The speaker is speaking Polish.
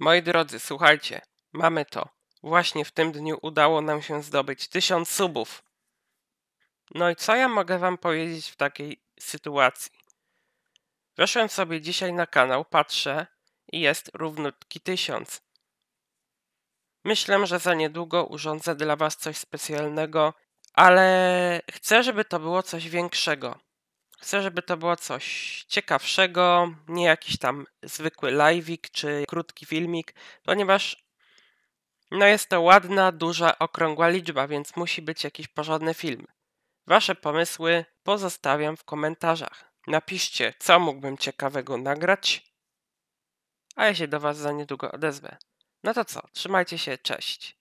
Moi drodzy, słuchajcie, mamy to. Właśnie w tym dniu udało nam się zdobyć 1000 subów. No i co ja mogę wam powiedzieć w takiej sytuacji? Weszłem sobie dzisiaj na kanał, patrzę i jest równutki 1000. Myślę, że za niedługo urządzę dla was coś specjalnego, ale chcę, żeby to było coś większego. Chcę, żeby to było coś ciekawszego, nie jakiś tam zwykły live'ik czy krótki filmik, ponieważ no jest to ładna, duża, okrągła liczba, więc musi być jakiś porządny film. Wasze pomysły pozostawiam w komentarzach. Napiszcie, co mógłbym ciekawego nagrać, a ja się do Was za niedługo odezwę. No to co, trzymajcie się, cześć.